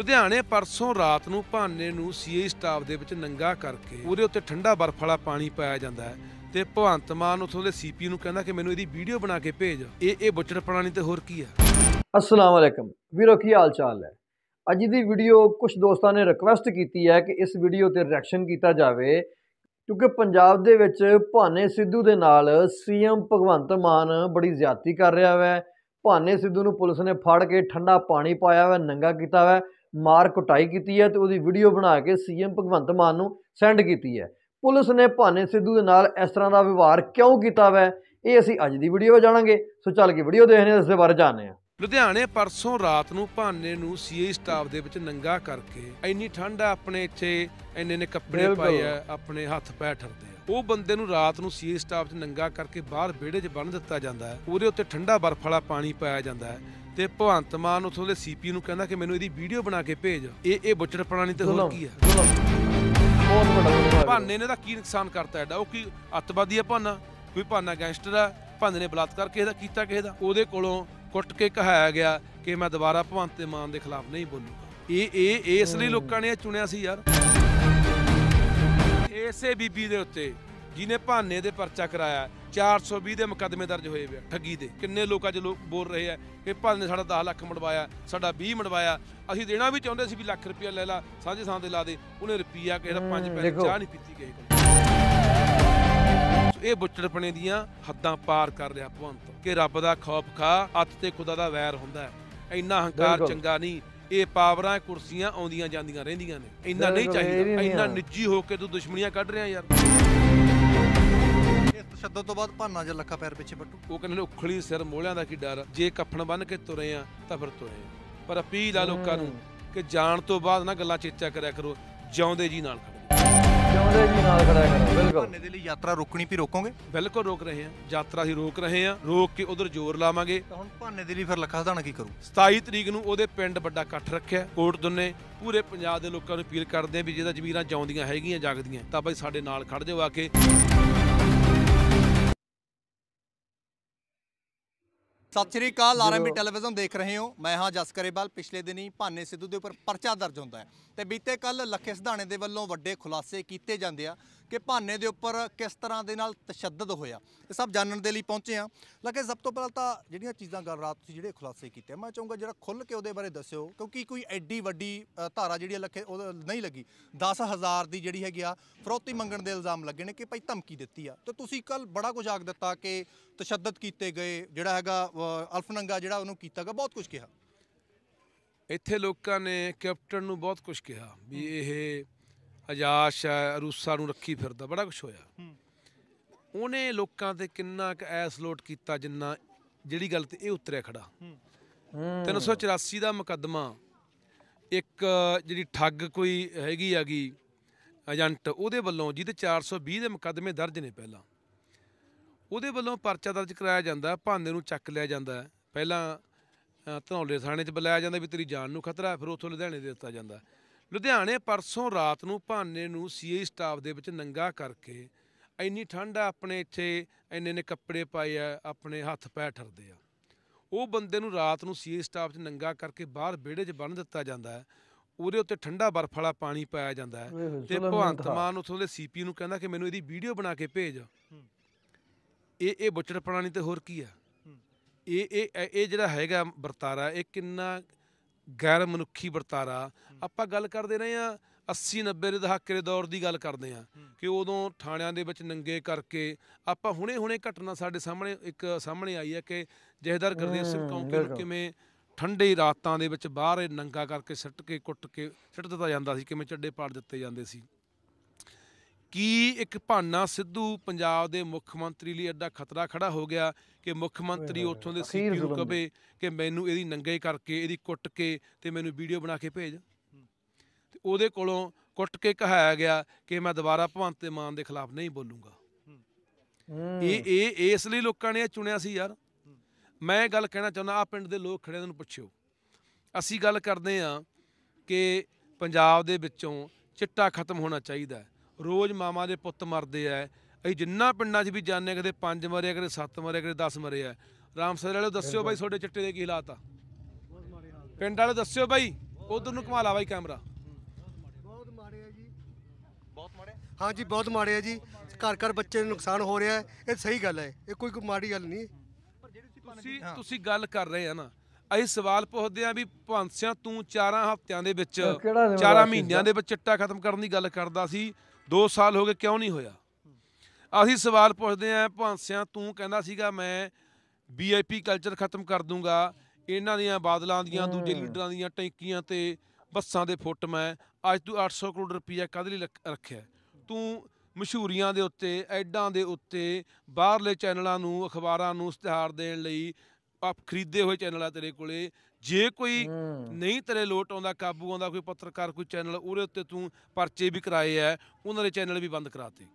ਲੁਧਿਆਣੇ ਪਰਸੋਂ ਰਾਤ ਨੂੰ ਭਾਨੇ ਨੂੰ ਸੀਏ ਸਟਾਫ ਦੇ ਵਿੱਚ ਨੰਗਾ ਕਰਕੇ ਉਹਦੇ ਉੱਤੇ ਠੰਡਾ ਬਰਫ਼ ਵਾਲਾ ਪਾਣੀ ਪਾਇਆ ਜਾਂਦਾ ਹੈ ਤੇ ਭਵੰਤ ਮਾਨ ਉਥੋਂ ਦੇ ਸੀਪੀ ਨੂੰ ਕਹਿੰਦਾ ਕਿ ਮੈਨੂੰ ਇਹਦੀ ਵੀਡੀਓ ਬਣਾ ਕੇ ਭੇਜ ਇਹ ਇਹ ਬੁੱਚੜਪਣਾ ਨਹੀਂ ਤੇ ਹੋਰ ਕੀ ਹੈ ਅਸਲਾਮ ਵੀਰੋ ਕੀ ਹਾਲ ਚਾਲ ਹੈ ਅੱਜ ਦੀ ਵੀਡੀਓ ਕੁਝ ਦੋਸਤਾਂ ਨੇ ਰਿਕਵੈਸਟ ਕੀਤੀ ਹੈ ਕਿ ਇਸ ਵੀਡੀਓ ਤੇ ਰਿਐਕਸ਼ਨ ਕੀਤਾ ਜਾਵੇ ਕਿਉਂਕਿ ਪੰਜਾਬ ਦੇ ਵਿੱਚ ਭਾਨੇ ਸਿੱਧੂ ਦੇ ਨਾਲ ਸੀਐਮ ਭਗਵੰਤ ਮਾਨ ਬੜੀ ਜ਼ਿਆਦਤੀ ਕਰ ਰਿਹਾ ਹੈ ਭਾਨੇ ਸਿੱਧੂ ਨੂੰ ਪੁਲਿਸ ਨੇ ਫੜ ਕੇ ਠੰਡਾ ਪਾਣੀ ਪਾਇਆ ਹੈ ਨੰਗਾ ਕੀਤਾ ਹੈ ਮਾਰ ਕੁਟਾਈ ਕੀਤੀ ਹੈ ਤੇ ਉਹਦੀ ਵੀਡੀਓ ਬਣਾ ਕੇ ਸੀਐਮ ਭਗਵੰਤ ਮਾਨ ਨੂੰ ਸੈਂਡ ਕੀਤੀ ਹੈ ਪੁਲਿਸ ਨੇ ਭਾਨੇ ਸਿੱਧੂ ਦੇ ਨਾਲ ਇਸ ਤਰ੍ਹਾਂ ਦਾ ਵਿਵਹਾਰ ਕਿਉਂ ਕੀਤਾ ਵੈ ਇਹ ਅਸੀਂ ਅੱਜ ਦੀ ਵੀਡੀਓ ਵਿੱਚ ਜਾਣਾਂਗੇ ਸੋ ਚੱਲ ਕੇ ਵੀਡੀਓ ਦੇਖਦੇ ਹਾਂ ਇਸ ਦੇ ਬਾਰੇ ਜਾਣਦੇ ਹਾਂ ਲੁਧਿਆਣੇ ਪਰਸੋਂ ਰਾਤ ਨੂੰ ਭਾਨੇ ਨੂੰ ਸੀਏ ਸਟਾਫ ਦੇ ਵਿੱਚ ਨੰਗਾ ਕਰਕੇ ਇੰਨੀ ਠੰਡ ਆ ਆਪਣੇ ਇੱਥੇ ਇੰਨੇ ਨੇ ਕੱਪੜੇ ਪਾਏ ਆ ਆਪਣੇ ਹੱਥ ਪੈ ਠਰਦੇ ਉਹ ਬੰਦੇ ਨੂੰ ਰਾਤ ਨੂੰ ਸੀਏ ਸਟਾਫ 'ਚ ਨੰਗਾ ਕਰਕੇ ਬਾਹਰ ਵਿਹੜੇ 'ਚ ਬੰਨ ਦਿੱਤਾ ਜਾਂਦਾ ਹੈ ਉਹਦੇ ਉੱਤੇ ਠੰਡਾ ਬਰਫ਼ ਵਾਲਾ ਪਾਣੀ ਪਾਇਆ ਜਾਂਦਾ ਹੈ ਤੇ ਭਵੰਤ ਮਾਨ ਉਥੋਂ ਦੇ ਸੀਪੀ ਨੂੰ ਕਹਿੰਦਾ ਕਿ ਮੈਨੂੰ ਇਹਦੀ ਵੀਡੀਓ ਬਣਾ ਕੇ ਭੇਜ ਇਹ ਇਹ ਬੁੱਚੜ ਪ੍ਰਾਣੀ ਤੇ ਹੋਰ ਕੀ ਆ ਬਹੁਤ ਵੱਡਾ ਭਾਨੇ ਨੇ ਤਾਂ ਕੀ ਨੁਕਸਾਨ ਕਰਤਾ ਐਡਾ ਉਹ ਕੀ ਅੱਤਵਾਦੀ ਆ ਭਾਨਾ ਕੋਈ ਭਾਨਾ ਗੈਂਗਸਟਰ ਆ ਭਾਨੇ ਨੇ ਬਲਾਤਕਾਰ ਕਿਸੇ ਦਾ ਕੀਤਾ ਕਿਸੇ ਦਾ ਉਹਦੇ ਕੋਲੋਂ ਕੁੱਟ ਕੇ ਕਹਾਇਆ ਗਿਆ ਕਿ ਮੈਂ ਦੁਬਾਰਾ ਭਵੰਤ ਤੇ ਮਾਨ ਦੇ ਖਿਲਾਫ ਨਹੀਂ ਬੋਲੂਗਾ ਇਹ ਇਹ ਇਸ ਲਈ ਲੋਕਾਂ ਨੇ ਚੁਣਿਆ ਸੀ ਯਾਰ ਐਸੇ ਬੀਬੀ ਦੇ ਉੱਤੇ ਜਿਨੇ ਭਾਨੇ ਦੇ ਪਰਚਾ ਕਰਾਇਆ 420 ਦੇ ਮੁਕੱਦਮੇ ਦਰਜ ਹੋਏ ਵੇ ਠੱਗੀ ਦੇ ਕਿੰਨੇ ਲੋਕਾਂ 'ਚ ਲੋਕ ਬੋਲ ਰਹੇ ਆ ਕਿ ਭਾਨੇ ਸਾਡਾ 10 ਲੱਖ ਮੜਵਾਇਆ ਸਾਡਾ 20 ਮੜਵਾਇਆ ਅਸੀਂ ਦੇਣਾ ਵੀ ਚਾਹੁੰਦੇ ਸੀ ਵੀ ਲੱਖ ਰੁਪਇਆ ਲੈ ਲਾ ਸਾਂਝੇ ਸਾਂ ਦੇ ਲਾ ਦੇ ਉਹਨੇ ਰੁਪਇਆ ਕਿਸੇ ਦਾ 5 ਪੈਸੇ ਚਾਹ ਨਹੀਂ ਪੀਤੀ ਕਿਸੇ ਕੋਲ ਇਹ ਬੁੱਚੜਪਣੇ ਦੀਆਂ ਹੱਦਾਂ ਪਾਰ ਕਰ ਰਿਹਾ ਭਵੰਤ ਕਿ ਰੱਬ ਦਾ ਖੌਫ ਖਾ ਅੱਤ ਤੇ ਖੁਦਾ ਦਾ ਵੈਰ ਹੁੰਦਾ ਹੈ ਇੰਨਾ ਹੰਕਾਰ ਚੰਗਾ ਨਹੀਂ ਇਹ ਪਾਵਰਾਂ ਕੁਰਸੀਆਂ ਆਉਂਦੀਆਂ ਜਾਂਦੀਆਂ ਰਹਿੰਦੀਆਂ ਨੇ ਇੰਨਾ ਨਹੀਂ ਚਾਹੀਦਾ ਇੰਨਾ ਨਿੱਜੀ ਹੋ ਕੇ ਤੂੰ ਦੁਸ਼ਮਣੀਆਂ ਕੱਢ ਰਿਹਾ ਯਾਰ ਇਸ ਤਸ਼ੱਦਦ ਤੋਂ ਬਾਅਦ ਭਾਨਾ ਜਿਹਾ ਲੱਖਾ ਪੈਰ ਪਿੱਛੇ ਬੱਟੂ ਉਹ ਕਹਿੰਦੇ ਉਖਲੀ ਸਿਰ ਮੋਹਲਿਆਂ ਦਾ ਕੀ ਡਰ ਜੇ ਕਫਨ ਬੰਨ ਕੇ ਤੁਰੇ ਆ ਤਾਂ ਫਿਰ ਤੁਰੇ ਪਰ ਅਪੀਲ ਆ ਲੋਕਾਂ ਨੂੰ ਕਿ ਜਾਣ ਤੋਂ ਬਾਅਦ ਨਾ ਗੱਲਾਂ ਚੇਚਾ ਕਰਿਆ ਕਰੋ ਜਿਉਂਦੇ ਜੀ ਨਾਲ ਖੜੋ ਜਿਉਂਦੇ ਜੀ ਨਾਲ ਖੜਾ ਕਰੋ ਬਿਲਕੁਲ ਭਾਨੇ ਦੇ ਲਈ ਯਾਤਰਾ ਰੋਕਣੀ ਵੀ ਰੋਕੋਗੇ ਬਿਲਕੁਲ ਰੋਕ ਰਹੇ ਆ ਯਾਤਰਾ ਹੀ ਰੋਕ ਰਹੇ ਆ ਰੋਕ ਕੇ ਉਧਰ ਜ਼ੋਰ ਲਾਵਾਂਗੇ ਤਾਂ ਹੁਣ ਭਾਨੇ ਦੇ ਲਈ ਫਿਰ ਲੱਖਾ ਸਧਾਣਾ ਕੀ ਕਰੂ 27 ਤਰੀਕ ਨੂੰ ਉਹਦੇ ਪਿੰਡ ਵੱਡਾ ਇਕੱਠ ਰੱਖਿਆ ਕੋਟ ਦੁੰਨੇ ਪੂਰੇ ਪੰਜਾਬ ਦੇ ਲੋਕਾਂ ਨੂੰ ਅਪੀਲ ਕਰਦੇ ਆ ਵੀ ਜਿਹਦਾ ਜ਼ਮੀਰਾਂ ਜਾਉਂਦੀਆਂ ਹੈਗੀਆਂ ਜਾਗਦੀਆਂ ਤਾਂ ਬਈ ਸਾਡੇ ਨਾਲ ਖੜ ਜਾਓ ਆ ਕੇ ਸਤਿ ਸ਼੍ਰੀ ਅਕਾਲ ਆਰਐਮਬੀ ਟੈਲੀਵਿਜ਼ਨ ਦੇਖ ਰਹੇ ਹੋ ਮੈਂ ਹਾਂ ਜਸਕਰੇਵਾਲ ਪਿਛਲੇ ਦਿਨੀ ਭਾਨੇ ਸਿੱਧੂ ਦੇ ਉੱਪਰ ਪਰਚਾ ਦਰਜ ਹੁੰਦਾ ਹੈ ਤੇ ਬੀਤੇ ਕੱਲ ਲੱਖੇ ਸਿਧਾਣੇ ਦੇ ਵੱਲੋਂ ਵੱਡੇ ਖੁਲਾਸੇ ਕੀਤੇ ਜਾਂਦੇ ਆ ਕਿ ਭਾਨੇ ਦੇ ਉੱਪਰ ਕਿਸ ਤਰ੍ਹਾਂ ਦੇ ਨਾਲ ਤਸ਼ੱਦਦ ਹੋਇਆ ਇਹ ਸਭ ਜਾਣਨ ਦੇ ਲਈ ਪਹੁੰਚੇ ਆ ਲੱਗੇ ਸਭ ਤੋਂ ਪਹਿਲਾਂ ਤਾਂ ਜਿਹੜੀਆਂ ਚੀਜ਼ਾਂ ਗੱਲ ਰਾਤ ਤੁਸੀਂ ਜਿਹੜੇ ਖੁਲਾਸੇ ਕੀਤੇ ਮੈਂ ਚਾਹੂੰਗਾ ਜਿਹੜਾ ਖੁੱਲ ਕੇ ਉਹਦੇ ਬਾਰੇ ਦੱਸਿਓ ਕਿਉਂਕਿ ਕੋਈ ਐਡੀ ਵੱਡੀ ਧਾਰਾ ਜਿਹੜੀ ਲੱਖੇ ਉਹ ਨਹੀਂ ਲੱਗੀ 10000 ਦੀ ਜਿਹੜੀ ਹੈਗੀ ਆ ਫਰੋਤੀ ਮੰਗਣ ਦੇ ਇਲਜ਼ਾਮ ਲੱਗੇ ਨੇ ਕਿ ਭਾਈ ਧਮਕੀ ਦਿੱਤੀ ਆ ਤੇ ਤੁਸੀਂ ਕੱਲ ਬੜਾ ਕੁਝ ਆਖ ਦਿੱਤਾ ਕਿ ਤਸ਼ੱਦਦ ਕੀਤੇ ਗਏ ਜਿਹੜਾ ਹੈਗਾ ਅਲਫਨੰਗਾ ਜਿਹੜਾ ਉਹਨੂੰ ਕੀਤਾ ਗਿਆ ਬਹੁਤ ਕੁਝ ਕਿਹਾ ਇੱਥੇ ਲੋਕਾਂ ਨੇ ਕੈਪਟਨ ਨੂੰ ਬਹੁਤ ਕੁਝ ਕਿਹਾ ਵੀ ਇਹ ਅਜਾਸ਼ ਹੈ ਰੂਸਾ ਨੂੰ ਰੱਖੀ ਫਿਰਦਾ ਬੜਾ ਕੁਝ ਹੋਇਆ ਉਹਨੇ ਲੋਕਾਂ ਤੇ ਕਿੰਨਾ ਕੁ ਐਸ ਲੋਟ ਕੀਤਾ ਜਿੰਨਾ ਜਿਹੜੀ ਗੱਲ ਤੇ ਇਹ ਉਤਰਿਆ ਖੜਾ 384 ਦਾ ਮੁਕੱਦਮਾ ਇੱਕ ਜਿਹੜੀ ਠੱਗ ਕੋਈ ਹੈਗੀ ਆਗੀ ਏਜੰਟ ਉਹਦੇ ਵੱਲੋਂ ਜਿਹਦੇ 420 ਦੇ ਮੁਕੱਦਮੇ ਦਰਜ ਨੇ ਪਹਿਲਾਂ ਉਹਦੇ ਵੱਲੋਂ ਪਰਚਾ ਦਰਜ ਕਰਾਇਆ ਜਾਂਦਾ ਭਾਂਦੇ ਨੂੰ ਚੱਕ ਲਿਆ ਜਾਂਦਾ ਪਹਿਲਾਂ ਧਨੌਲੇ ਥਾਣੇ 'ਚ ਬੁਲਾਇਆ ਜਾਂਦਾ ਵੀ ਤੇਰੀ ਜਾਨ ਨੂੰ ਖਤਰਾ ਫਿਰ ਉੱਥੋਂ ਲੁਧਿਆਣੇ ਦੇ ਦਿੱਤਾ ਜਾਂਦਾ ਲੁਧਿਆਣੇ ਪਰਸੋਂ ਰਾਤ ਨੂੰ ਭਾਨੇ ਨੂੰ ਸੀਏ ਸਟਾਫ ਦੇ ਵਿੱਚ ਨੰਗਾ ਕਰਕੇ ਇੰਨੀ ਠੰਡ ਆ ਆਪਣੇ ਇੱਥੇ ਇੰਨੇ ਨੇ ਕੱਪੜੇ ਪਾਏ ਆ ਆਪਣੇ ਹੱਥ ਪੈਰ ਠਰਦੇ ਆ ਉਹ ਬੰਦੇ ਨੂੰ ਰਾਤ ਨੂੰ ਸੀਏ ਸਟਾਫ 'ਚ ਨੰਗਾ ਕਰਕੇ ਬਾਹਰ ਵਿਹੜੇ 'ਚ ਬੰਨ ਦਿੱਤਾ ਜਾਂਦਾ ਹੈ ਉਹਦੇ ਉੱਤੇ ਠੰਡਾ ਬਰਫ਼ ਵਾਲਾ ਪਾਣੀ ਪਾਇਆ ਜਾਂਦਾ ਹੈ ਤੇ ਭਵੰਤ ਮਾਨ ਉਥੋਂ ਦੇ ਸੀਪੀ ਨੂੰ ਕਹਿੰਦਾ ਕਿ ਮੈਨੂੰ ਇਹਦੀ ਵੀਡੀਓ ਬਣਾ ਕੇ ਭੇਜ ਇਹ ਇਹ ਬੁੱਚੜਪਣਾ ਨਹੀਂ ਤੇ ਹੋਰ ਕੀ ਆ ਇਹ ਇਹ ਇਹ ਜਿਹੜਾ ਹੈਗਾ ਵਰਤਾਰਾ ਇਹ ਕਿੰਨਾ ਗੈਰ ਮਨੁੱਖੀ ਵਰਤਾਰਾ ਆਪਾਂ ਗੱਲ ਕਰਦੇ ਰਹੇ ਆ 80 90 ਦੇ ਦਹਾਕੇ ਦੇ ਦੌਰ ਦੀ ਗੱਲ ਕਰਦੇ ਆ ਕਿ ਉਦੋਂ ਥਾਣਿਆਂ ਦੇ ਵਿੱਚ ਨੰਗੇ ਕਰਕੇ ਆਪਾਂ ਹੁਣੇ-ਹੁਣੇ ਘਟਨਾ ਸਾਡੇ ਸਾਹਮਣੇ ਇੱਕ ਸਾਹਮਣੇ ਆਈ ਹੈ ਕਿ ਜਹੇਦਾਰ ਗੁਰਦੇਵ ਸਿੰਘ ਕੌਂਕੇ ਨੂੰ ਕਿਵੇਂ ਠੰਡੇ ਰਾਤਾਂ ਦੇ ਵਿੱਚ ਬਾਹਰ ਨੰਗਾ ਕਰਕੇ ਸਿੱਟ ਕੇ ਕੁੱਟ ਕੇ ਸਿੱਟ ਦਿੱਤਾ ਜਾਂਦਾ ਸੀ ਕਿਵੇਂ ਚੱਡੇ ਪਾੜ ਦਿੱਤੇ ਜਾਂਦੇ ਸੀ ਕੀ ਇੱਕ ਭਾਨਾ ਸਿੱਧੂ ਪੰਜਾਬ ਦੇ ਮੁੱਖ ਮੰਤਰੀ ਲਈ ਐਡਾ ਖਤਰਾ ਖੜਾ ਹੋ ਗਿਆ ਕਿ ਮੁੱਖ ਮੰਤਰੀ ਉੱਥੋਂ ਦੇ ਸੀਪੀ ਨੂੰ ਕਵੇ ਕਿ ਮੈਨੂੰ ਇਹਦੀ ਨੰਗੇ ਕਰਕੇ ਇਹਦੀ ਕੁੱਟ ਕੇ ਤੇ ਮੈਨੂੰ ਵੀਡੀਓ ਬਣਾ ਕੇ ਭੇਜ ਤੇ ਉਹਦੇ ਕੋਲੋਂ ਕੁੱਟ ਕੇ ਕਹਾਇਆ ਗਿਆ ਕਿ ਮੈਂ ਦੁਬਾਰਾ ਭਵੰਤ ਤੇ ਮਾਨ ਦੇ ਖਿਲਾਫ ਨਹੀਂ ਬੋਲੂੰਗਾ ਇਹ ਇਹ ਇਸ ਲਈ ਲੋਕਾਂ ਨੇ ਚੁਣਿਆ ਸੀ ਯਾਰ ਮੈਂ ਗੱਲ ਕਹਿਣਾ ਚਾਹੁੰਦਾ ਆ ਪਿੰਡ ਦੇ ਲੋਕ ਖੜੇ ਨੂੰ ਪੁੱਛਿਓ ਅਸੀਂ ਗੱਲ ਕਰਦੇ ਆ ਕਿ ਪੰਜਾਬ ਦੇ ਵਿੱਚੋਂ ਚਿੱਟਾ ਖਤਮ ਹੋਣਾ ਚਾਹੀਦਾ ਰੋਜ਼ ਮਾਮਾ ਦੇ ਪੁੱਤ ਮਰਦੇ ਐ ਅਸੀਂ ਜਿੰਨਾ ਪਿੰਡਾਂ 'ਚ ਵੀ ਜਾਣੇ ਕਦੇ 5 ਮਰੇ ਕਦੇ 7 ਮਰੇ ਕਦੇ 10 ਮਰੇ ਐ ਰਾਮਸਰ ਵਾਲੇ ਦੱਸਿਓ ਬਾਈ ਤੁਹਾਡੇ ਚਿੱਟੇ ਦੇ ਕੀ ਹਾਲਾਤ ਆ ਪਿੰਡ ਵਾਲੇ ਦੱਸਿਓ ਬਾਈ ਉਧਰ ਨੂੰ ਕਮਾਲਾ ਬਾਈ ਕੈਮਰਾ ਬਹੁਤ ਮਾੜੇ ਆ ਜੀ ਬਹੁਤ ਮਾੜੇ ਹਾਂ ਜੀ ਬਹੁਤ ਮਾੜੇ ਆ ਜੀ ਘਰ ਘਰ ਬੱਚੇ ਨੂੰ ਨੁਕਸਾਨ ਹੋ ਰਿਹਾ ਇਹ ਸਹੀ ਗੱਲ ਹੈ ਇਹ ਕੋਈ ਮਾੜੀ ਗੱਲ ਨਹੀਂ ਤੁਸੀਂ ਤੁਸੀਂ ਗੱਲ ਕਰ ਰਹੇ ਆ ਨਾ ਅਸੀਂ ਸਵਾਲ ਪੁੱਛਦੇ ਆ ਵੀ ਭਾਂਸਿਆਂ ਤੂੰ ਚਾਰਾਂ ਹਫ਼ਤਿਆਂ ਦੇ ਵਿੱਚ ਚਾਰਾਂ ਮਹੀਨਿਆਂ ਦੇ ਵਿੱਚ ਚਿੱਟਾ ਖਤਮ ਕਰਨ ਦੀ ਗੱਲ ਕਰਦਾ ਸੀ 2 ਸਾਲ ਹੋ ਗਏ ਕਿਉਂ ਨਹੀਂ ਹੋਇਆ ਅਸੀਂ ਸਵਾਲ ਪੁੱਛਦੇ ਆਂ ਭਾਂਸਿਆਂ ਤੂੰ ਕਹਿੰਦਾ ਸੀਗਾ ਮੈਂ ਵੀਆਈਪੀ ਕਲਚਰ ਖਤਮ ਕਰ ਦੂੰਗਾ ਇਹਨਾਂ ਦੀਆਂ ਬਾਦਲਾਂ ਦੀਆਂ ਦੂਜੇ ਲੀਡਰਾਂ ਦੀਆਂ ਟੈਂਕੀਆਂ ਤੇ ਬੱਸਾਂ ਦੇ ਫੁੱਟ ਮੈਂ ਅੱਜ ਤੂੰ 800 ਕਰੋੜ ਰੁਪਈਆ ਕਾਹਦੇ ਲਈ ਰੱਖਿਆ ਤੂੰ ਮਸ਼ਹੂਰੀਆਂ ਦੇ ਉੱਤੇ ਐਡਾਂ ਦੇ ਉੱਤੇ ਬਾਹਰਲੇ ਚੈਨਲਾਂ ਨੂੰ ਅਖਬਾਰਾਂ ਨੂੰ ਇਸ਼ਤਿਹਾਰ ਦੇਣ ਲਈ ਆਪ ਖਰੀਦੇ ਹੋਏ ਚੈਨਲ ਆ ਤੇਰੇ ਕੋਲੇ ਜੇ ਕੋਈ ਨਹੀਂ ਤੇਰੇ ਲੋਟ ਆਉਂਦਾ ਕਾਬੂ ਆਉਂਦਾ ਕੋਈ ਪੱਤਰਕਾਰ ਕੋਈ ਚੈਨਲ ਉਹਦੇ ਉੱਤੇ ਤੂੰ ਪਰਚੇ ਵੀ ਕਰਾਏ ਐ ਉਹਨਾਂ ਦੇ ਚੈਨਲ ਵੀ ਬੰਦ ਕਰਾਤੇ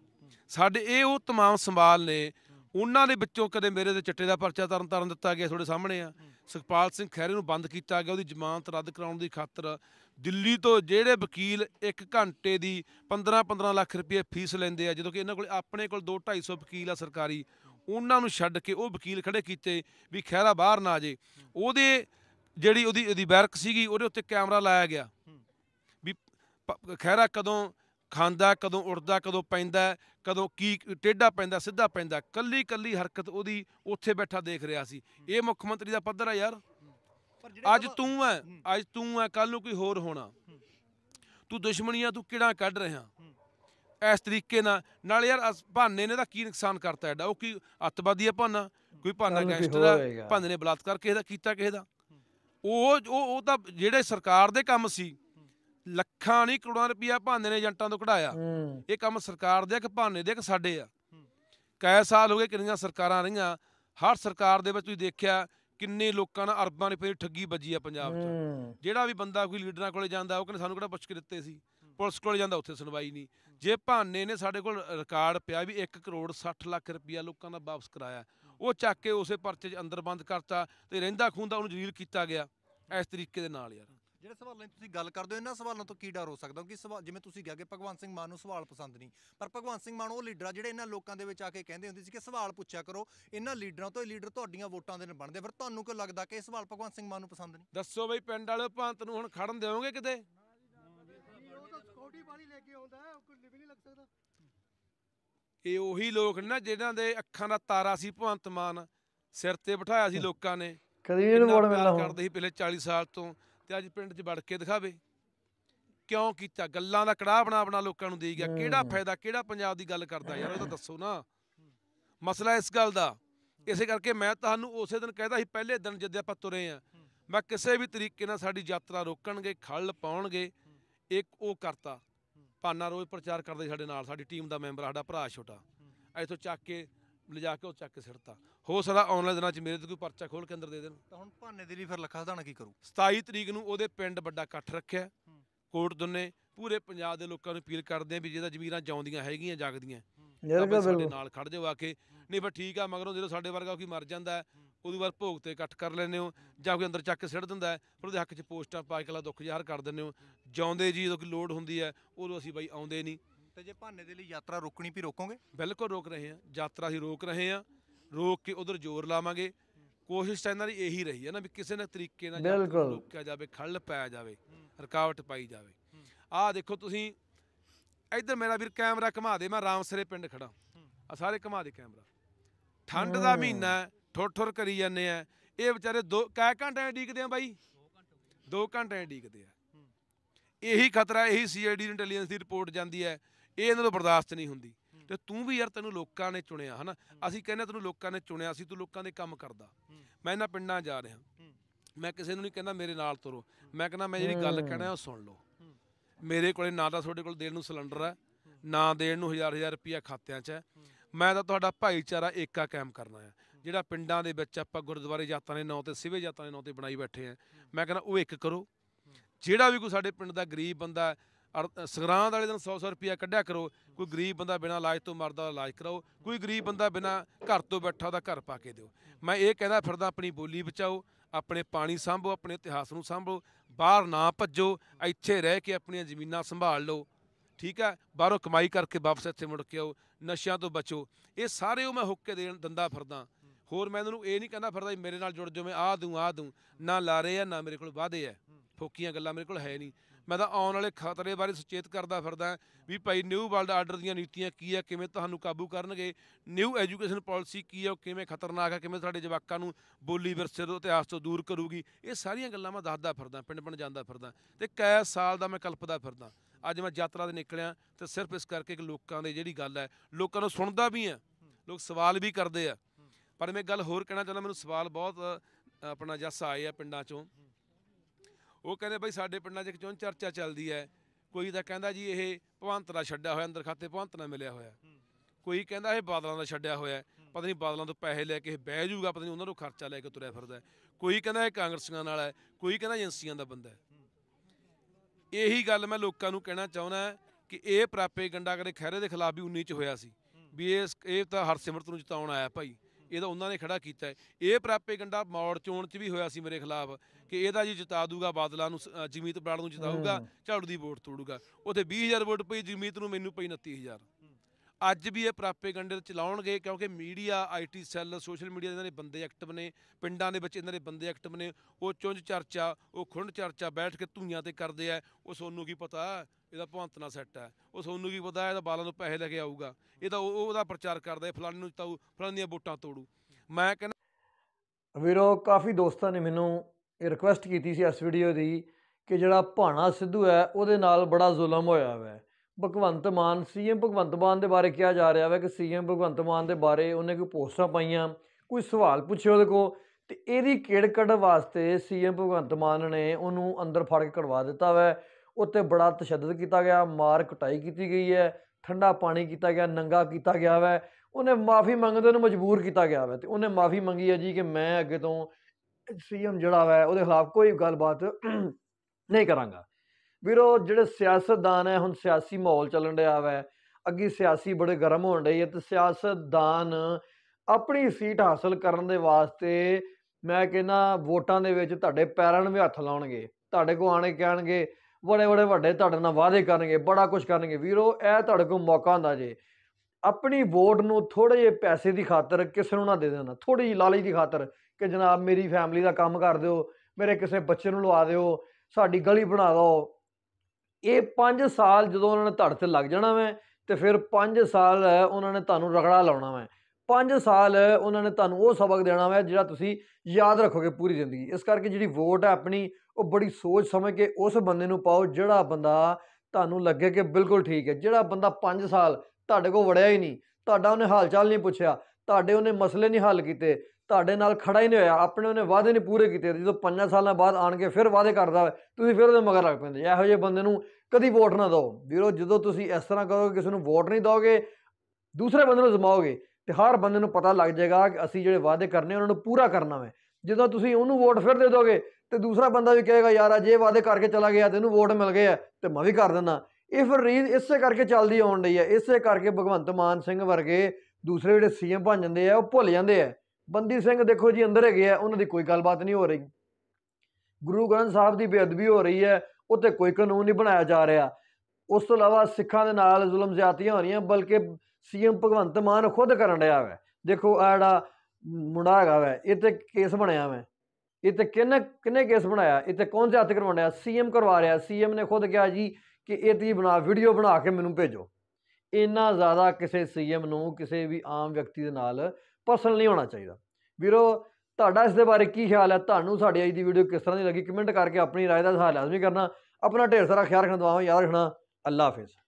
ਸਾਡੇ ਇਹ ਉਹ ਤਮਾਮ ਸੰਭਾਲ ਨੇ ਉਹਨਾਂ ਦੇ ਵਿੱਚੋਂ ਕਦੇ ਮੇਰੇ ਤੇ ਚੱਟੇ ਦਾ ਪਰਚਾ ਤਰਨ ਤਰਨ ਦਿੱਤਾ ਗਿਆ ਤੁਹਾਡੇ ਸਾਹਮਣੇ ਆ ਸੁਖਪਾਲ ਸਿੰਘ ਖੈਰੇ ਨੂੰ ਬੰਦ ਕੀਤਾ ਗਿਆ ਉਹਦੀ ਜ਼ਮਾਨਤ ਰੱਦ ਕਰਾਉਣ ਦੀ ਖਾਤਰ ਦਿੱਲੀ ਤੋਂ ਜਿਹੜੇ ਵਕੀਲ 1 ਘੰਟੇ ਦੀ 15-15 ਲੱਖ ਰੁਪਏ ਫੀਸ ਲੈਂਦੇ ਆ ਜਦੋਂ ਕਿ ਇਹਨਾਂ ਕੋਲ ਆਪਣੇ ਕੋਲ 2-250 ਵਕੀਲ ਆ ਸਰਕਾਰੀ ਉਹਨਾਂ ਨੂੰ ਛੱਡ ਕੇ ਉਹ ਵਕੀਲ ਖੜੇ ਕੀਤੇ ਵੀ ਖੈਰਾ ਬਾਹਰ ਨਾ ਆ ਜੇ ਉਹਦੇ ਜਿਹੜੀ ਉਹਦੀ ਉਹਦੀ ਬੈਰਕ ਸੀਗੀ ਉਹਦੇ ਉੱਤੇ ਕੈਮਰਾ ਲਾਇਆ ਗਿਆ ਵੀ ਖੈਰਾ ਕਦੋਂ ਖਾਂਦਾ ਕਦੋਂ ਉੜਦਾ ਕਦੋਂ ਪੈਂਦਾ ਕਦੋਂ ਕੀ ਟੇਢਾ ਪੈਂਦਾ ਸਿੱਧਾ ਪੈਂਦਾ ਕੱਲੀ ਕੱਲੀ ਹਰਕਤ ਉਹਦੀ ਉੱਥੇ ਬੈਠਾ ਦੇਖ ਰਿਹਾ ਸੀ ਇਹ ਮੁੱਖ ਮੰਤਰੀ ਦਾ ਪੱਧਰ ਆ ਯਾਰ ਅੱਜ ਤੂੰ ਐ ਅੱਜ ਤੂੰ ਐ ਕੱਲ ਨੂੰ ਕੋਈ ਹੋਰ ਹੋਣਾ ਤੂੰ ਦੁਸ਼ਮਣੀਆਂ ਤੂੰ ਕਿਹੜਾ ਕੱਢ ਰਿਹਾ ਇਸ ਤਰੀਕੇ ਨਾਲ ਨਾਲ ਯਾਰ ਭਾਨੇ ਨੇ ਦਾ ਕੀ ਨੁਕਸਾਨ ਕਰਤਾ ਐਡਾ ਉਹ ਕੀ ਅੱਤਵਾਦੀ ਆ ਭਾਨਾ ਕੋਈ ਭਾਨਾ ਗੈਂਗਸਟਰ ਆ ਭਾਨੇ ਨੇ ਬਲਾਤਕਾਰ ਕਿਸੇ ਦਾ ਕੀਤਾ ਕਿਸੇ ਦਾ ਉਹ ਉਹ ਉਹ ਤਾਂ ਜਿਹੜੇ ਸਰਕਾਰ ਦੇ ਕੰਮ ਸੀ ਲੱਖਾਂ ਨਹੀਂ ਕਰੋੜਾਂ ਰੁਪਇਆ ਭਾਂਦੇ ਨੇ ਏਜੰਟਾਂ ਤੋਂ ਕਢਾਇਆ ਇਹ ਕੰਮ ਸਰਕਾਰ ਦੇ ਕਿ ਭਾਂਦੇ ਦੇ ਕਿ ਸਾਡੇ ਆ ਕਈ ਸਾਲ ਹੋ ਗਏ ਕਿੰਨੀਆਂ ਸਰਕਾਰਾਂ ਰਹੀਆਂ ਹਰ ਸਰਕਾਰ ਦੇ ਵਿੱਚ ਤੁਸੀਂ ਦੇਖਿਆ ਕਿੰਨੇ ਲੋਕਾਂ ਨਾਲ ਅਰਬਾਂ ਰੁਪਏ ਠੱਗੀ ਵੱਜੀ ਆ ਪੰਜਾਬ 'ਚ ਜਿਹੜਾ ਵੀ ਬੰਦਾ ਕੋਈ ਲੀਡਰਾਂ ਕੋਲੇ ਜਾਂਦਾ ਉਹ ਕਹਿੰਦੇ ਸਾਨੂੰ ਕਿਹੜਾ ਪੁੱਛ ਕੇ ਦਿੱਤੇ ਸੀ ਪੁਲਿਸ ਕੋਲੇ ਜਾਂਦਾ ਉੱਥੇ ਸੁਣਵਾਈ ਨਹੀਂ ਜੇ ਭਾਨੇ ਨੇ ਸਾਡੇ ਕੋਲ ਰਿਕਾਰਡ ਪਿਆ ਵੀ 1 ਕਰੋੜ 60 ਲੱਖ ਰੁਪਇਆ ਲੋਕਾਂ ਦਾ ਵਾਪਸ ਕਰਾਇਆ ਉਹ ਚੱਕ ਕੇ ਉਸੇ ਪਰਚੇ 'ਚ ਅੰਦਰ ਬੰਦ ਕਰਤਾ ਤੇ ਰਹਿੰਦਾ ਖੁੰਦਾ ਉਹਨੂੰ ਜਲੀਲ ਕੀਤਾ ਗਿਆ ਇਸ ਤਰੀਕੇ ਦੇ ਨਾਲ ਯਾਰ ਜਿਹੜੇ ਸਵਾਲਾਂ ਦੀ ਤੁਸੀਂ ਗੱਲ ਕਰਦੇ ਹੋ ਇਹਨਾਂ ਸਵਾਲਾਂ ਤੋਂ ਕੀ ਡਰ ਹੋ ਸਕਦਾ ਕਿ ਸਵਾਲ ਜਿਵੇਂ ਤੁਸੀਂ ਕਿਹਾ ਕਿ ਭਗਵੰਤ ਸਿੰਘ ਮਾਨ ਨੂੰ ਸਵਾਲ ਪਸੰਦ ਨਹੀਂ ਪਰ ਭਗਵੰਤ ਸਿੰਘ ਮਾਨ ਉਹ ਲੀਡਰ ਆ ਜਿਹੜੇ ਇਹਨਾਂ ਲੋਕਾਂ ਦੇ ਵਿੱਚ ਆ ਕੇ ਕਹਿੰਦੇ ਹੁੰਦੇ ਸੀ ਕਿ ਸਵਾਲ ਪੁੱਛਿਆ ਕਰੋ ਇਹਨਾਂ ਲੀਡਰਾਂ ਤੋਂ ਇਹ ਲੀਡਰ ਤੁਹਾਡੀਆਂ ਵੋਟਾਂ ਦੇ ਨਾਲ ਬਣਦੇ ਫਿਰ ਤੁਹਾਨੂੰ ਕਿਉਂ ਲੱਗਦਾ ਕਿ ਇਹ ਸਵਾਲ ਭਗਵੰਤ ਸਿੰਘ ਮਾਨ ਨੂੰ ਪਸੰਦ ਨਹੀਂ ਦੱਸੋ ਬਈ ਪਿੰਡ ਵਾਲੇ ਭੰਤ ਨੂੰ ਹੁਣ ਖੜਨ ਦੇਵੋਗੇ ਕਿਤੇ ਉਹ ਤਾਂ ਸਕੋਟੀ ਵਾਲੀ ਲੈ ਕੇ ਆਉਂਦਾ ਕੋਈ ਲਿਵ ਨਹੀਂ ਲੱਗ ਸਕਦਾ ਇਹ ਉਹੀ ਲੋਕ ਨੇ ਨਾ ਜਿਨ੍ਹਾਂ ਦੇ ਅੱਖਾਂ ਦਾ ਤਾਰਾ ਸੀ ਭਵੰਤ ਮਾਨ ਸਿਰ ਤੇ ਬਿਠਾਇਆ ਸੀ ਲੋਕਾਂ ਨੇ ਕਦੀ ਇਹਨੂੰ ਮੋੜ ਮਿਲਣਾ ਕਰਦੇ ਸੀ ਪਹਿਲੇ 40 ਸਾਲ ਤੋਂ ਤੇ ਅੱਜ ਪਿੰਡ 'ਚ ਵੜ ਕੇ ਦਿਖਾਵੇ ਕਿਉਂ ਕੀਤਾ ਗੱਲਾਂ ਦਾ ਕੜਾਹ ਬਣਾ ਬਣਾ ਲੋਕਾਂ ਨੂੰ ਦੇ ਗਿਆ ਕਿਹੜਾ ਫਾਇਦਾ ਕਿਹੜਾ ਪੰਜਾਬ ਦੀ ਗੱਲ ਕਰਦਾ ਯਾਰ ਉਹ ਤਾਂ ਦੱਸੋ ਨਾ ਮਸਲਾ ਇਸ ਗੱਲ ਦਾ ਇਸੇ ਕਰਕੇ ਮੈਂ ਤੁਹਾਨੂੰ ਉਸੇ ਦਿਨ ਕਹਿਦਾ ਸੀ ਪਹਿਲੇ ਦਿਨ ਜਦ ਆਪਾਂ ਤੁਰੇ ਆ ਮੈਂ ਕਿਸੇ ਵੀ ਤਰੀਕੇ ਨਾਲ ਸਾਡੀ ਯਾਤਰਾ ਰੋਕਣਗੇ ਖੱਲ ਪਾਉਣਗੇ ਇੱਕ ਉਹ ਕਰਤਾ ਪਾਨਾ ਰੋਜ਼ ਪ੍ਰਚਾਰ ਕਰਦੇ ਸਾਡੇ ਨਾਲ ਸਾਡੀ ਟੀਮ ਦਾ ਮੈਂਬਰ ਸਾਡਾ ਭਰਾ ਛੋਟਾ ਇੱਥੋਂ ਚੱਕ ਕੇ ਲਿਜਾ ਕੇ ਉਹ ਚੱਕ ਕੇ ਸਿੱਟਤਾ ਹੋ ਸਕਦਾ ਆਨਲਾਈਨ ਦਿਨਾਂ 'ਚ ਮੇਰੇ ਤੇ ਕੋਈ ਪਰਚਾ ਖੋਲ ਕੇ ਅੰਦਰ ਦੇ ਦੇਣ ਤਾਂ ਹੁਣ ਭਾਨੇ ਦੇ ਲਈ ਫਿਰ ਲੱਖਾ ਸਧਾਣਾ ਕੀ ਕਰੂ 27 ਤਰੀਕ ਨੂੰ ਉਹਦੇ ਪਿੰਡ ਵੱਡਾ ਇਕੱਠ ਰੱਖਿਆ ਕੋਟ ਦੁੰਨੇ ਪੂਰੇ ਪੰਜਾਬ ਦੇ ਲੋਕਾਂ ਨੂੰ ਅਪੀਲ ਕਰਦੇ ਆ ਵੀ ਜਿਹਦਾ ਜ਼ਮੀਰਾਂ ਜਾਉਂਦੀਆਂ ਹੈਗੀਆਂ ਜਾਗਦੀਆਂ ਸਾਡੇ ਨਾਲ ਖੜ ਜਾਓ ਆ ਕੇ ਨਹੀਂ ਫਿਰ ਠੀਕ ਆ ਮਗਰੋਂ ਜਦੋਂ ਸਾਡੇ ਵਰਗਾ ਕੋਈ ਮਰ ਜਾਂਦਾ ਉਹਦੇ ਬਾਅਦ ਭੋਗ ਤੇ ਇਕੱਠ ਕਰ ਲੈਂਦੇ ਹੋ ਜਾਂ ਕੋਈ ਅੰਦਰ ਚੱਕ ਕੇ ਸਿੱਟ ਦਿੰਦਾ ਫਿਰ ਉਹਦੇ ਹੱਕ 'ਚ ਪੋਸਟਾਂ ਪਾ ਕੇ ਲਾ ਦੁੱਖ ਜ਼ਾਹਰ ਕਰ ਦਿੰਦੇ ਹੋ ਜਾਉਂਦੇ ਜੀ ਜਦੋਂ ਲੋਡ ਹੁੰਦੀ ਹੈ ਉਦੋਂ ਅਸੀਂ ਬਾਈ ਆਉਂਦੇ ਨਹੀਂ ਤੇ ਜੇ ਭਾਨੇ ਦੇ ਲਈ ਯਾਤਰਾ ਰੋਕਣੀ ਵੀ ਰੋਕੋਗੇ ਬਿਲਕੁਲ ਰੋਕ ਰਹੇ ਹਾਂ ਯਾਤਰਾ ਹੀ ਰੋਕ ਰਹੇ ਹਾਂ ਰੋਕ ਕੇ ਉਧਰ ਜ਼ੋਰ ਲਾਵਾਂਗੇ ਕੋਸ਼ਿਸ਼ ਤਾਂ ਇਹਨਾਂ ਦੀ ਇਹੀ ਰਹੀ ਹੈ ਨਾ ਵੀ ਕਿਸੇ ਨਾ ਤਰੀਕੇ ਨਾਲ ਰੋਕਿਆ ਜਾਵੇ ਖੱਲ ਪਾਇਆ ਜਾਵੇ ਰੁਕਾਵਟ ਪਾਈ ਜਾਵੇ ਆਹ ਦੇਖੋ ਤੁਸੀਂ ਇੱਧਰ ਮੇਰਾ ਵੀਰ ਕੈਮਰਾ ਘੁਮਾ ਦੇ ਮੈਂ ਰਾਮਸਰੇ ਪਿੰਡ ਖੜਾ ਆ ਸਾਰੇ ਘੁਮਾ ਦੇ ਕੈਮਰਾ ਠੰਡ ਦਾ ਮਹੀਨਾ ਠੁਰ ਠੁਰ ਕਰੀ ਜਾਂਦੇ ਆ ਇਹ ਵਿਚਾਰੇ ਦੋ ਕੈ ਘੰਟੇ ਡੀਕਦੇ ਆ ਬਾਈ ਦੋ ਘੰਟੇ ਡੀਕਦੇ ਆ ਇਹੀ ਖਤਰਾ ਇਹੀ ਸੀਆਈਡੀ ਇੰਟੈਲੀਜੈਂਸ ਦੀ ਰਿਪੋਰਟ ਜਾਂਦੀ ਹੈ ਇਹ ਇਹਨਾਂ ਨੂੰ ਬਰਦਾਸ਼ਤ ਨਹੀਂ ਹੁੰਦੀ ਤੇ ਤੂੰ ਵੀ ਯਾਰ ਤੈਨੂੰ ਲੋਕਾਂ ਨੇ ਚੁਣਿਆ ਹਨਾ ਅਸੀਂ ਕਹਿੰਦੇ ਤੈਨੂੰ ਲੋਕਾਂ ਨੇ ਚੁਣਿਆ ਸੀ ਤੂੰ ਲੋਕਾਂ ਦੇ ਕੰਮ ਕਰਦਾ ਮੈਂ ਇਹਨਾਂ ਪਿੰਡਾਂ ਜਾ ਰਿਹਾ ਮੈਂ ਕਿਸੇ ਨੂੰ ਨਹੀਂ ਕਹਿੰਦਾ ਮੇਰੇ ਨਾਲ ਤੁਰੋ ਮੈਂ ਕਹਿੰਦਾ ਮੈਂ ਜਿਹੜੀ ਗੱਲ ਕਹਿਣਾ ਉਹ ਸੁਣ ਲਓ ਮੇਰੇ ਕੋਲੇ ਨਾ ਤਾਂ ਤੁਹਾਡੇ ਕੋਲ ਦੇਣ ਨੂੰ ਸਿਲੰਡਰ ਹੈ ਨਾ ਦੇਣ ਨੂੰ ਹਜ਼ਾਰ ਹਜ਼ਾਰ ਰੁਪਇਆ ਖਾਤਿਆਂ 'ਚ ਹੈ ਮੈਂ ਤਾਂ ਤੁਹਾਡਾ ਭਾਈਚਾਰਾ ਏਕਾ ਕਾਇਮ ਕਰਨਾ ਹੈ ਜਿਹੜਾ ਪਿੰਡਾਂ ਦੇ ਵਿੱਚ ਆਪਾਂ ਗੁਰਦੁਆਰੇ ਜਾਤਾਂ ਦੇ ਨਾਂ ਤੇ ਸਿਵੇ ਜਾਤਾਂ ਦੇ ਨਾਂ ਤੇ ਬਣਾਈ ਬੈਠੇ ਆ ਮੈਂ ਕਹਿੰਦਾ ਉਹ ਇੱਕ ਕਰੋ ਜਿਹੜਾ ਵੀ ਕੋਈ ਸਾਡੇ ਪਿੰਡ ਦਾ ਗਰੀਬ ਬੰਦਾ ਸੰਗਰਾਂਦ ਵਾਲੇ ਦਿਨ 100-100 ਰੁਪਿਆ ਕੱਢਿਆ ਕਰੋ ਕੋਈ ਗਰੀਬ ਬੰਦਾ ਬਿਨਾ ਇਲਾਜ ਤੋਂ ਮਰਦਾ ਇਲਾਜ ਕਰਾਓ ਕੋਈ ਗਰੀਬ ਬੰਦਾ ਬਿਨਾ ਘਰ ਤੋਂ ਬੈਠਾ ਉਹਦਾ ਘਰ ਪਾ ਕੇ ਦਿਓ ਮੈਂ ਇਹ ਕਹਿੰਦਾ ਫਿਰਦਾ ਆਪਣੀ ਬੋਲੀ ਬਚਾਓ ਆਪਣੇ ਪਾਣੀ ਸੰਭੋ ਆਪਣੇ ਇਤਿਹਾਸ ਨੂੰ ਸੰਭੋ ਬਾਹਰ ਨਾ ਭੱਜੋ ਇੱਥੇ ਰਹਿ ਕੇ ਆਪਣੀਆਂ ਜ਼ਮੀਨਾਂ ਸੰਭਾਲ ਲਓ ਠੀਕ ਹੈ ਬਾਹਰੋਂ ਕਮਾਈ ਕਰਕੇ ਵਾਪਸ ਇੱਥੇ ਮੁੜ ਕੇ ਆਓ ਨਸ਼ਿਆਂ ਤੋਂ ਬਚੋ ਇਹ ਸਾਰੇ ਉਹ ਮੈਂ ਹੁੱਕੇ ਦੇਣ ਦੰਦਾ ਫਿਰਦਾ ਹੋਰ ਮੈਂ ਇਹਨਾਂ ਨੂੰ ਇਹ ਨਹੀਂ ਕਹਿੰਦਾ ਫਿਰਦਾ ਮੇਰੇ ਨਾਲ ਜੁੜ ਜਿਵੇਂ ਆ ਦੂੰ ਆ ਦੂੰ ਨਾ ਲਾਰੇ ਆ ਨਾ ਮੇਰੇ ਕੋਲ ਵਾਦੇ ਆ ਫੋਕੀਆਂ ਗੱਲਾਂ ਮੇਰੇ ਕੋਲ ਹੈ ਨਹੀਂ ਮੈਂ ਤਾਂ ਆਉਣ ਵਾਲੇ ਖਤਰੇ ਬਾਰੇ ਸੁਚੇਤ ਕਰਦਾ ਫਿਰਦਾ ਵੀ ਭਾਈ ਨਿਊ ਵਰਲਡ ਆਰਡਰ ਦੀਆਂ ਨੀਤੀਆਂ ਕੀ ਆ ਕਿਵੇਂ ਤੁਹਾਨੂੰ ਕਾਬੂ ਕਰਨਗੇ ਨਿਊ ਐਜੂਕੇਸ਼ਨ ਪਾਲਿਸੀ ਕੀ ਆ ਉਹ ਕਿਵੇਂ ਖਤਰਨਾਕ ਆ ਕਿਵੇਂ ਸਾਡੇ ਜਵਾਕਾਂ ਨੂੰ ਬੋਲੀ ਵਿਰਸੇ ਤੋਂ ਇਤਿਹਾਸ ਤੋਂ ਦੂਰ ਕਰੂਗੀ ਇਹ ਸਾਰੀਆਂ ਗੱਲਾਂ ਮੈਂ ਦੱਸਦਾ ਫਿਰਦਾ ਪਿੰਡ ਪਿੰਡ ਜਾਂਦਾ ਫਿਰਦਾ ਤੇ ਕੈ ਸਾਲ ਦਾ ਮੈਂ ਕਲਪਦਾ ਫਿਰਦਾ ਅੱਜ ਮੈਂ ਯਾਤਰਾ ਤੇ ਨਿਕਲਿਆ ਤੇ ਸਿਰਫ ਇਸ ਕਰਕੇ ਕਿ ਲੋਕਾਂ ਦੇ ਜਿਹੜੀ ਗੱਲ ਹੈ ਲੋਕਾਂ ਨੂੰ ਸੁਣਦਾ ਵੀ ਆ ਲੋਕ ਸਵਾਲ ਵੀ ਕਰਦੇ ਆ ਪਰ ਮੈਂ ਗੱਲ ਹੋਰ ਕਹਿਣਾ ਚਾਹੁੰਦਾ ਮੈਨੂੰ ਸਵਾਲ ਬਹੁਤ ਆਪਣਾ ਜੱਸ ਆਏ ਆ ਪਿੰਡਾਂ ਚੋਂ ਉਹ ਕਹਿੰਦੇ ਬਈ ਸਾਡੇ ਪਿੰਡਾਂ 'ਚ ਇੱਕ ਚੋਂ ਚਰਚਾ ਚੱਲਦੀ ਹੈ ਕੋਈ ਤਾਂ ਕਹਿੰਦਾ ਜੀ ਇਹ ਭਵੰਤ ਦਾ ਛੱਡਿਆ ਹੋਇਆ ਅੰਦਰ ਖਾਤੇ ਭਵੰਤ ਨਾਲ ਮਿਲਿਆ ਹੋਇਆ ਕੋਈ ਕਹਿੰਦਾ ਇਹ ਬਾਦਲਾਂ ਦਾ ਛੱਡਿਆ ਹੋਇਆ ਪਤਾ ਨਹੀਂ ਬਾਦਲਾਂ ਤੋਂ ਪੈਸੇ ਲੈ ਕੇ ਬਹਿ ਜੂਗਾ ਪਤਾ ਨਹੀਂ ਉਹਨਾਂ ਨੂੰ ਖਰਚਾ ਲੈ ਕੇ ਤੁਰਿਆ ਫਿਰਦਾ ਕੋਈ ਕਹਿੰਦਾ ਇਹ ਕਾਂਗਰਸੀਆਂ ਨਾਲ ਹੈ ਕੋਈ ਕਹਿੰਦਾ ਏਜੰਸੀਆਂ ਦਾ ਬੰਦਾ ਹੈ ਇਹੀ ਗੱਲ ਮੈਂ ਲੋਕਾਂ ਨੂੰ ਕਹਿਣਾ ਚਾਹੁੰਦਾ ਕਿ ਇਹ ਪ੍ਰਾਪੇ ਗੰਡਾ ਕਰੇ ਖੈਰੇ ਦੇ ਖਿਲਾਫ ਵੀ 19 ਚ ਹੋਇਆ ਸੀ ਵੀ ਇਹ ਇਹ ਤਾਂ ਹਰਸਿਮਰਤ ਨੂੰ ਜਿਤਾਉਣ ਆਇਆ ਭਾਈ ਇਹਦਾ ਉਹਨਾਂ ਨੇ ਖੜਾ ਕੀਤਾ ਹੈ ਇਹ ਪ੍ਰਾਪੇਗੰਡਾ ਮੌੜ ਚੋਣ 'ਚ ਵੀ ਹੋਇਆ ਸੀ ਮੇਰੇ ਖਿਲਾਫ ਕਿ ਇਹਦਾ ਜੀ ਜਿਤਾ ਦੂਗਾ ਬਾਦਲਾਂ ਨੂੰ ਜਮੀਤ ਬਰਾੜ ਨੂੰ ਜਿਤਾਊਗਾ ਝਾੜੂ ਦੀ ਵੋਟ ਤੋੜੂਗਾ ਉਥੇ 20000 ਵੋਟ ਪਈ ਜਮੀਤ ਨੂੰ ਮੈਨੂੰ ਪਈ 29000 ਅੱਜ ਵੀ ਇਹ ਪ੍ਰਾਪੇਗੰਡੇ ਚਲਾਉਣਗੇ ਕਿਉਂਕਿ media IT cell social media ਇਹਨਾਂ ਦੇ ਬੰਦੇ ਐਕਟਿਵ ਨੇ ਪਿੰਡਾਂ ਦੇ ਵਿੱਚ ਇਹਨਾਂ ਦੇ ਬੰਦੇ ਐਕਟਿਵ ਨੇ ਉਹ ਚੁੰਝ ਚਰਚਾ ਉਹ ਖੁੰਡ ਚਰਚਾ ਬੈਠ ਕੇ ਧੂਈਆਂ ਤੇ ਕਰਦੇ ਆ ਉਹ ਸੋਨੂੰ ਕੀ ਪਤਾ ਇਹਦਾ ਭਵੰਤ ਨਾਲ ਸੈੱਟ ਹੈ ਉਹ ਤੁਹਾਨੂੰ ਕੀ ਪਤਾ ਇਹਦਾ ਬਾਲਾਂ ਨੂੰ ਪੈਸੇ ਲੈ ਕੇ ਆਊਗਾ ਇਹ ਤਾਂ ਉਹ ਉਹਦਾ ਪ੍ਰਚਾਰ ਕਰਦਾ ਫਲਾਣੇ ਨੂੰ ਤਾਊ ਦੀਆਂ ਵੋਟਾਂ ਤੋੜੂ ਮੈਂ ਕਹਿੰਦਾ ਵੀਰੋ ਕਾਫੀ ਦੋਸਤਾਂ ਨੇ ਮੈਨੂੰ ਇਹ ਰਿਕੁਐਸਟ ਕੀਤੀ ਸੀ ਇਸ ਵੀਡੀਓ ਦੀ ਕਿ ਜਿਹੜਾ ਭਾਣਾ ਸਿੱਧੂ ਹੈ ਉਹਦੇ ਨਾਲ ਬੜਾ ਜ਼ੁਲਮ ਹੋਇਆ ਹੋਇਆ ਹੈ ਭਗਵੰਤ ਮਾਨ ਸੀਐਮ ਭਗਵੰਤ ਮਾਨ ਦੇ ਬਾਰੇ ਕਿਹਾ ਜਾ ਰਿਹਾ ਹੈ ਕਿ ਸੀਐਮ ਭਗਵੰਤ ਮਾਨ ਦੇ ਬਾਰੇ ਉਹਨੇ ਕੋਈ ਪੋਸਟਾਂ ਪਾਈਆਂ ਕੋਈ ਸਵਾਲ ਪੁੱਛੇ ਉਹਦੇ ਕੋ ਤੇ ਇਹਦੀ ਕਿੜਕੜ ਵਾਸਤੇ ਸੀਐਮ ਭਗਵੰਤ ਮਾਨ ਨੇ ਉਹਨੂੰ ਅੰਦਰ ਫੜ ਕੇ ਕਢਵਾ ਦਿੱਤਾ ਹੈ ਉੱਤੇ ਬੜਾ ਤਸ਼ੱਦਦ ਕੀਤਾ ਗਿਆ ਮਾਰ ਕਟਾਈ ਕੀਤੀ ਗਈ ਹੈ ਠੰਡਾ ਪਾਣੀ ਕੀਤਾ ਗਿਆ ਨੰਗਾ ਕੀਤਾ ਗਿਆ ਹੈ ਉਹਨੇ ਮਾਫੀ ਮੰਗਦੇ ਨੂੰ ਮਜਬੂਰ ਕੀਤਾ ਗਿਆ ਹੈ ਤੇ ਉਹਨੇ ਮਾਫੀ ਮੰਗੀ ਹੈ ਜੀ ਕਿ ਮੈਂ ਅੱਗੇ ਤੋਂ ਸੀਐਮ ਜਿਹੜਾ ਹੈ ਉਹਦੇ ਖਿਲਾਫ ਕੋਈ ਗੱਲਬਾਤ ਨਹੀਂ ਕਰਾਂਗਾ ਵੀਰੋ ਜਿਹੜੇ ਸਿਆਸਤਦਾਨ ਹੈ ਹੁਣ ਸਿਆਸੀ ਮਾਹੌਲ ਚੱਲਣ ਰਿਹਾ ਹੈ ਅੱਗੇ ਸਿਆਸੀ ਬੜੇ ਗਰਮ ਹੋਣ ਰਹੀ ਹੈ ਤੇ ਸਿਆਸਤਦਾਨ ਆਪਣੀ ਸੀਟ ਹਾਸਲ ਕਰਨ ਦੇ ਵਾਸਤੇ ਮੈਂ ਕਹਿੰਦਾ ਵੋਟਾਂ ਦੇ ਵਿੱਚ ਤੁਹਾਡੇ ਪੈਰਾਂ ਨੂੰ ਵੀ ਹੱਥ ਲਾਉਣਗੇ ਤੁਹਾਡੇ ਕੋ ਆਣੇ ਕਹਿਣਗੇ ਬੜੇ ਬੜੇ ਵੱਡੇ ਤੁਹਾਡੇ ਨਾਲ ਵਾਅਦੇ ਕਰਨਗੇ ਬੜਾ ਕੁਝ ਕਰਨਗੇ ਵੀਰੋ ਇਹ ਤੁਹਾਡੇ ਕੋਲ ਮੌਕਾ ਹੁੰਦਾ ਜੇ ਆਪਣੀ ਵੋਟ ਨੂੰ ਥੋੜੇ ਜਿਹੇ ਪੈਸੇ ਦੀ ਖਾਤਰ ਕਿਸੇ ਨੂੰ ਨਾ ਦੇ ਦੇਣਾ ਥੋੜੀ ਜਿਹੀ ਲਾਲਚ ਦੀ ਖਾਤਰ ਕਿ ਜਨਾਬ ਮੇਰੀ ਫੈਮਿਲੀ ਦਾ ਕੰਮ ਕਰ ਦਿਓ ਮੇਰੇ ਕਿਸੇ ਬੱਚੇ ਨੂੰ ਲਵਾ ਦਿਓ ਸਾਡੀ ਗਲੀ ਬਣਾ ਦਿਓ ਇਹ 5 ਸਾਲ ਜਦੋਂ ਉਹਨਾਂ ਨੇ ਧੜ ਤੇ ਲੱਗ ਜਾਣਾ ਵੈ ਤੇ ਫਿਰ 5 ਸਾਲ ਉਹਨਾਂ ਨੇ ਤੁਹਾਨੂੰ ਰਗੜਾ ਲਾਉਣਾ ਵੈ 5 ਸਾਲ ਉਹਨਾਂ ਨੇ ਤੁਹਾਨੂੰ ਉਹ ਸਬਕ ਦੇਣਾ ਹੈ ਜਿਹੜਾ ਤੁਸੀਂ ਯਾਦ ਰੱਖੋਗੇ ਪੂਰੀ ਜ਼ਿੰਦਗੀ ਇਸ ਕਰਕੇ ਜਿਹੜੀ ਵੋਟ ਹੈ ਆਪਣੀ ਉਹ ਬੜੀ ਸੋਚ ਸਮਝ ਕੇ ਉਸ ਬੰਦੇ ਨੂੰ ਪਾਓ ਜਿਹੜਾ ਬੰਦਾ ਤੁਹਾਨੂੰ ਲੱਗੇ ਕਿ ਬਿਲਕੁਲ ਠੀਕ ਹੈ ਜਿਹੜਾ ਬੰਦਾ 5 ਸਾਲ ਤੁਹਾਡੇ ਕੋਲ ਵੜਿਆ ਹੀ ਨਹੀਂ ਤੁਹਾਡਾ ਉਹਨੇ ਹਾਲਚਾਲ ਨਹੀਂ ਪੁੱਛਿਆ ਤੁਹਾਡੇ ਉਹਨੇ ਮਸਲੇ ਨਹੀਂ ਹੱਲ ਕੀਤੇ ਤੁਹਾਡੇ ਨਾਲ ਖੜਾ ਹੀ ਨਹੀਂ ਹੋਇਆ ਆਪਣੇ ਉਹਨੇ ਵਾਅਦੇ ਨਹੀਂ ਪੂਰੇ ਕੀਤੇ ਜਦੋਂ 5 ਸਾਲਾਂ ਬਾਅਦ ਆਣ ਕੇ ਫਿਰ ਵਾਅਦੇ ਕਰਦਾ ਤੁਸੀਂ ਫਿਰ ਉਹਦੇ ਮਗਰ ਲੱਗ ਪੈਂਦੇ ਇਹੋ ਜਿਹੇ ਬੰਦੇ ਨੂੰ ਕਦੀ ਵੋਟ ਨਾ ਦਿਓ ਵੀਰੋ ਜਦੋਂ ਤੁਸੀਂ ਇਸ ਤਰ੍ਹਾਂ ਕਰੋਗੇ ਕਿਸੇ ਨੂੰ ਵੋਟ ਨਹੀਂ ਦੋਗੇ ਦੂਸਰੇ ਬੰਦੇ ਨੂੰ ਜ਼ਮਾਓਗੇ ਤੇ ਹਰ ਬੰਦੇ ਨੂੰ ਪਤਾ ਲੱਗ ਜਾਏਗਾ ਕਿ ਅਸੀਂ ਜਿਹੜੇ ਵਾਅਦੇ ਕਰਨੇ ਉਹਨਾਂ ਨੂੰ ਪੂਰਾ ਕਰਨਾ ਹੈ ਜਦੋਂ ਤੁਸੀਂ ਉਹਨੂੰ ਵੋਟ ਫਿਰ ਦੇ ਦੋਗੇ ਤੇ ਦੂਸਰਾ ਬੰਦਾ ਵੀ ਕਹੇਗਾ ਯਾਰ ਅਜੇ ਵਾਅਦੇ ਕਰਕੇ ਚਲਾ ਗਿਆ ਤੇ ਇਹਨੂੰ ਵੋਟ ਮਿਲ ਗਏ ਆ ਤੇ ਮੈਂ ਵੀ ਕਰ ਦਿੰਦਾ ਇਹ ਫਿਰ ਰੀਜ਼ ਇਸੇ ਕਰਕੇ ਚੱਲਦੀ ਆਉਣ ਰਹੀ ਹੈ ਇਸੇ ਕਰਕੇ ਭਗਵੰਤ ਮਾਨ ਸਿੰਘ ਵਰਗੇ ਦੂਸਰੇ ਜਿਹੜੇ ਸੀਐਮ ਬਣ ਜਾਂਦੇ ਆ ਉਹ ਭੁੱਲ ਜਾਂਦੇ ਆ ਬੰਦੀ ਸਿੰਘ ਦੇਖੋ ਜੀ ਅੰਦਰ ਹੈਗੇ ਆ ਉਹਨਾਂ ਦੀ ਕੋਈ ਗੱਲਬਾਤ ਨਹੀਂ ਹੋ ਰਹੀ ਗੁਰੂ ਗ੍ਰੰਥ ਸਾਹਿਬ ਦੀ ਬੇਅਦਬੀ ਹੋ ਰਹੀ ਹੈ ਉੱਤੇ ਕੋਈ ਕਾਨੂੰਨ ਨਹੀਂ ਬਣਾਇਆ ਜਾ ਰਿਹਾ ਉਸ ਤੋਂ ਇਲਾਵਾ ਸਿੱਖਾਂ ਦੇ ਨਾਲ ਜ਼ੁਲਮ ਜ਼ਿਆਤੀਆਂ ਹੋ ਰਹੀਆਂ ਬਲਕਿ ਸੀਐਮ ਭਗਵੰਤ ਮਾਨ ਖੁਦ ਕਰਨ ਰਿਹਾ ਵੈ ਦੇਖੋ ਆ ਜਿਹੜਾ ਮੁੰਡਾ ਹੈਗਾ ਵੈ ਇਹ ਤੇ ਕੇਸ ਬਣਿਆ ਵੈ ਇਹ ਤੇ ਕਿੰਨੇ ਕਿੰਨੇ ਕੇਸ ਬਣਾਇਆ ਇਹ ਤੇ ਕੌਣ ਜਾਤ ਕਰਵਾਉਣਾ ਸੀਐਮ ਕਰਵਾ ਰਿਹਾ ਸੀਐਮ ਨੇ ਖੁਦ ਕਿਹਾ ਜੀ ਕਿ ਇਹ ਤੀ ਬਣਾ ਵੀਡੀਓ ਬਣਾ ਕੇ ਮੈਨੂੰ ਭੇਜੋ ਇੰਨਾ ਜ਼ਿਆਦਾ ਕਿਸੇ ਸੀਐਮ ਨੂੰ ਕਿਸੇ ਵੀ ਆਮ ਵਿਅਕਤੀ ਦੇ ਨਾਲ ਪਰਸਨਲ ਨਹੀਂ ਹੋਣਾ ਚਾਹੀਦਾ ਵੀਰੋ ਤੁਹਾਡਾ ਇਸ ਦੇ ਬਾਰੇ ਕੀ ਖਿਆਲ ਹੈ ਤੁਹਾਨੂੰ ਸਾਡੀ ਅੱਜ ਦੀ ਵੀਡੀਓ ਕਿਸ ਤਰ੍ਹਾਂ ਦੀ ਲੱਗੀ ਕਮੈਂਟ ਕਰਕੇ ਆਪਣੀ رائے ਦਾ ਇਜ਼ਹਾਰ ਲਾਜ਼ਮੀ ਕਰਨਾ ਆਪਣਾ ਢੇਰ ਸਾਰਾ ਖਿਆਲ ਰੱਖਣਾ ਦੁਆਵਾਂ ਯਾਦ ਰੱਖਣਾ ਅੱਲਾ ਹਾਫਿਜ਼